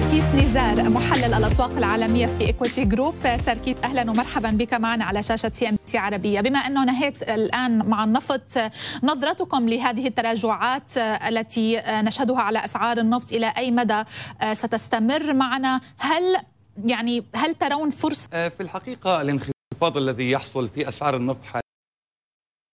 سركيس نزار محلل الاسواق العالميه في ايكويتي جروب سركيس اهلا ومرحبا بك معنا على شاشه سي ام سي عربيه بما انه نهيت الان مع النفط نظرتكم لهذه التراجعات التي نشهدها على اسعار النفط الى اي مدى ستستمر معنا هل يعني هل ترون فرصه آه، في الحقيقه الانخفاض الذي يحصل في اسعار النفط حاليا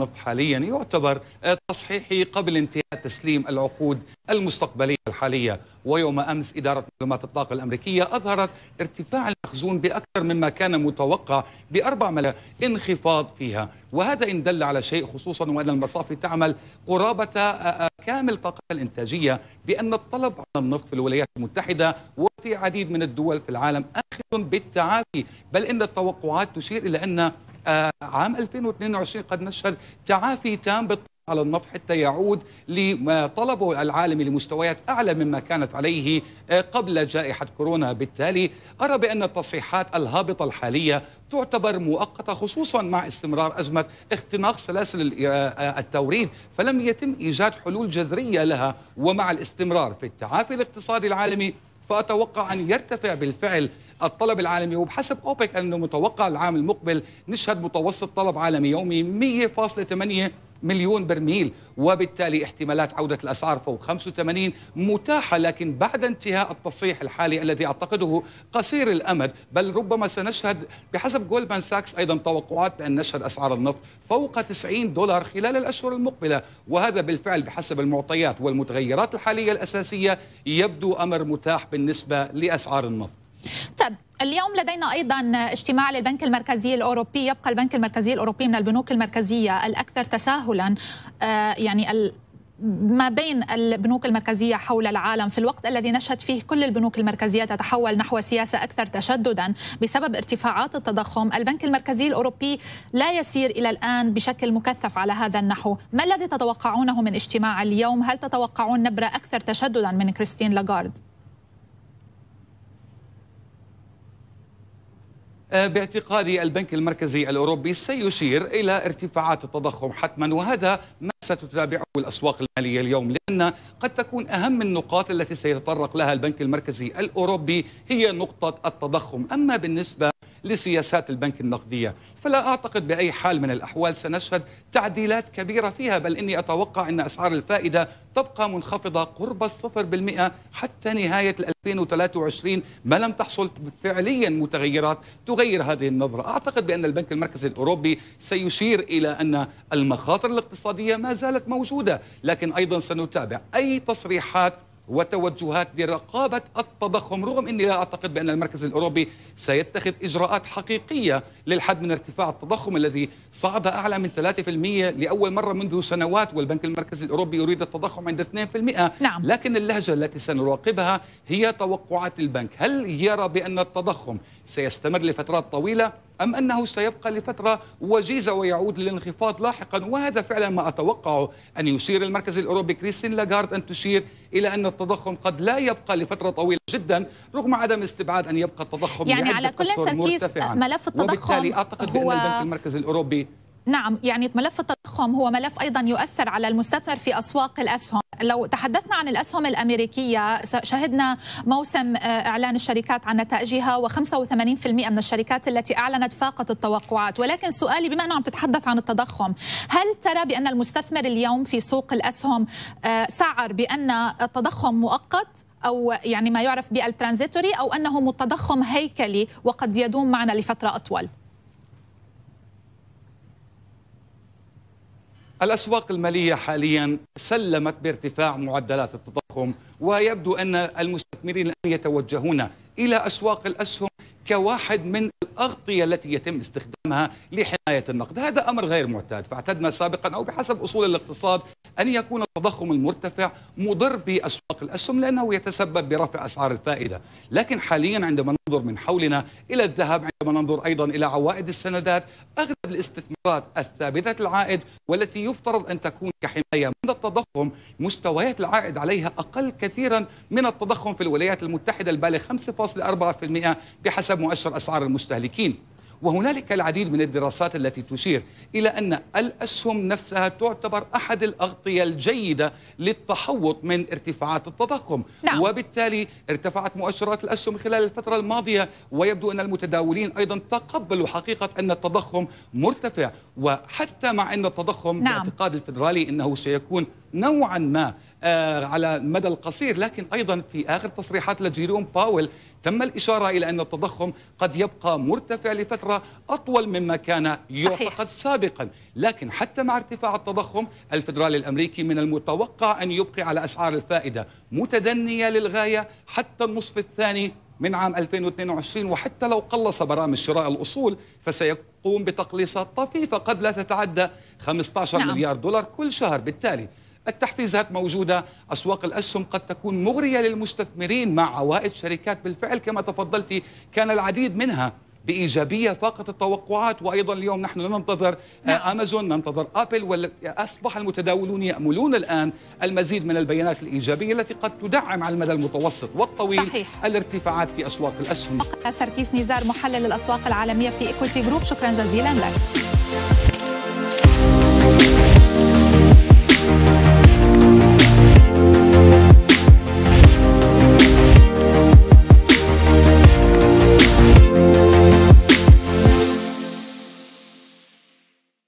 النفط حاليا يعتبر تصحيحي قبل انتهاء تسليم العقود المستقبلية الحالية ويوم أمس إدارة معلومات الطاقة الأمريكية أظهرت ارتفاع المخزون بأكثر مما كان متوقع بأربع ملايين انخفاض فيها وهذا إن دل على شيء خصوصا وأن المصافي تعمل قرابة آه، آه، كامل طاقة الإنتاجية بأن الطلب على النفط في الولايات المتحدة وفي عديد من الدول في العالم آخر بالتعافي بل إن التوقعات تشير إلى أن آه، عام 2022 قد نشهد تعافي تام على النفط حتى يعود لما طلبه العالمي لمستويات اعلى مما كانت عليه آه، قبل جائحه كورونا، بالتالي ارى بان التصحيحات الهابطه الحاليه تعتبر مؤقته خصوصا مع استمرار ازمه اختناق سلاسل آه، التوريد، فلم يتم ايجاد حلول جذريه لها ومع الاستمرار في التعافي الاقتصادي العالمي فأتوقع أن يرتفع بالفعل الطلب العالمي وبحسب أوبك أنه متوقع العام المقبل نشهد متوسط طلب عالمي يومي 100.8 مليون برميل وبالتالي احتمالات عودة الأسعار فوق 85 متاحة لكن بعد انتهاء التصريح الحالي الذي أعتقده قصير الأمد بل ربما سنشهد بحسب جولدمان ساكس أيضا توقعات بأن نشهد أسعار النفط فوق 90 دولار خلال الأشهر المقبلة وهذا بالفعل بحسب المعطيات والمتغيرات الحالية الأساسية يبدو أمر متاح بالنسبة لأسعار النفط أستاذ اليوم لدينا ايضا اجتماع للبنك المركزي الاوروبي يبقى البنك المركزي الاوروبي من البنوك المركزيه الاكثر تساهلا آه، يعني ما بين البنوك المركزيه حول العالم في الوقت الذي نشهد فيه كل البنوك المركزيه تتحول نحو سياسه اكثر تشددا بسبب ارتفاعات التضخم، البنك المركزي الاوروبي لا يسير الى الان بشكل مكثف على هذا النحو، ما الذي تتوقعونه من اجتماع اليوم؟ هل تتوقعون نبره اكثر تشددا من كريستين لاغارد؟ آه، باعتقادي البنك المركزي الأوروبي سيشير إلى ارتفاعات التضخم حتما وهذا ما ستتابعه الأسواق المالية اليوم لأن قد تكون أهم النقاط التي سيتطرق لها البنك المركزي الأوروبي هي نقطة التضخم أما بالنسبة لسياسات البنك النقدية فلا أعتقد بأي حال من الأحوال سنشهد تعديلات كبيرة فيها بل إني أتوقع أن أسعار الفائدة تبقى منخفضة قرب الصفر بالمئة حتى نهاية 2023 ما لم تحصل فعليا متغيرات تغير هذه النظرة أعتقد بأن البنك المركزي الأوروبي سيشير إلى أن المخاطر الاقتصادية ما زالت موجودة لكن أيضا سنتابع أي تصريحات وتوجهات لرقابة التضخم رغم أني لا أعتقد بأن المركز الأوروبي سيتخذ إجراءات حقيقية للحد من ارتفاع التضخم الذي صعد أعلى من 3% لأول مرة منذ سنوات والبنك المركزي الأوروبي يريد التضخم عند 2% نعم. لكن اللهجة التي سنراقبها هي توقعات البنك هل يرى بأن التضخم سيستمر لفترات طويلة أم أنه سيبقى لفترة وجيزة ويعود للانخفاض لاحقا وهذا فعلا ما أتوقعه أن يشير المركز الأوروبي كريستين لاغارد أن تشير إلى أن التضخم قد لا يبقى لفترة طويلة جدا رغم عدم استبعاد أن يبقى التضخم يعني على كل سركيس ملف التضخم وبالتالي أعتقد هو... أن البنك المركزي الأوروبي نعم يعني ملف التضخم هو ملف أيضا يؤثر على المستثمر في أسواق الأسهم لو تحدثنا عن الأسهم الأمريكية شهدنا موسم آه، إعلان الشركات عن نتائجها و85% من الشركات التي أعلنت فاقت التوقعات ولكن سؤالي بما أنه عم تتحدث عن التضخم هل ترى بأن المستثمر اليوم في سوق الأسهم آه، سعر بأن التضخم مؤقت أو يعني ما يعرف بالترانزيتوري أو أنه تضخم هيكلي وقد يدوم معنا لفترة أطول؟ الأسواق المالية حاليا سلمت بارتفاع معدلات التضخم ويبدو أن المستثمرين الآن يتوجهون إلى أسواق الأسهم كواحد من الأغطية التي يتم استخدامها لحماية النقد هذا أمر غير معتاد فاعتدنا سابقا أو بحسب أصول الاقتصاد أن يكون التضخم المرتفع مضر بأسواق الأسهم لأنه يتسبب برفع أسعار الفائدة لكن حاليا عندما ننظر من حولنا إلى الذهب عندما ننظر أيضا إلى عوائد السندات أغلب الاستثمارات الثابتة العائد والتي يفترض أن تكون كحماية من التضخم مستويات العائد عليها أقل كثيرا من التضخم في الولايات المتحدة البالغ 5.4% بحسب مؤشر أسعار المستهلكين وهنالك العديد من الدراسات التي تشير إلى أن الأسهم نفسها تعتبر أحد الأغطية الجيدة للتحوط من ارتفاعات التضخم نعم. وبالتالي ارتفعت مؤشرات الأسهم خلال الفترة الماضية ويبدو أن المتداولين أيضا تقبلوا حقيقة أن التضخم مرتفع وحتى مع أن التضخم نعم. باعتقاد الفدرالي أنه سيكون نوعا ما آه، على المدى القصير لكن أيضا في آخر تصريحات لجيروم باول تم الإشارة إلى أن التضخم قد يبقى مرتفع لفترة أطول مما كان يعتقد سابقا لكن حتى مع ارتفاع التضخم الفدرالي الأمريكي من المتوقع أن يبقي على أسعار الفائدة متدنية للغاية حتى النصف الثاني من عام 2022 وحتى لو قلص برامج شراء الأصول فسيقوم بتقليصات طفيفة قد لا تتعدى 15 نعم. مليار دولار كل شهر بالتالي التحفيزات موجودة أسواق الأسهم قد تكون مغرية للمستثمرين مع عوائد شركات بالفعل كما تفضلتي كان العديد منها بإيجابية فاقت التوقعات وأيضا اليوم نحن ننتظر آه، نعم. أمازون ننتظر أبل وأصبح المتداولون يأملون الآن المزيد من البيانات الإيجابية التي قد تدعم على المدى المتوسط والطويل صحيح. الارتفاعات في أسواق الأسهم سركيس نزار محلل الأسواق العالمية في إيكولتي جروب شكرا جزيلا لك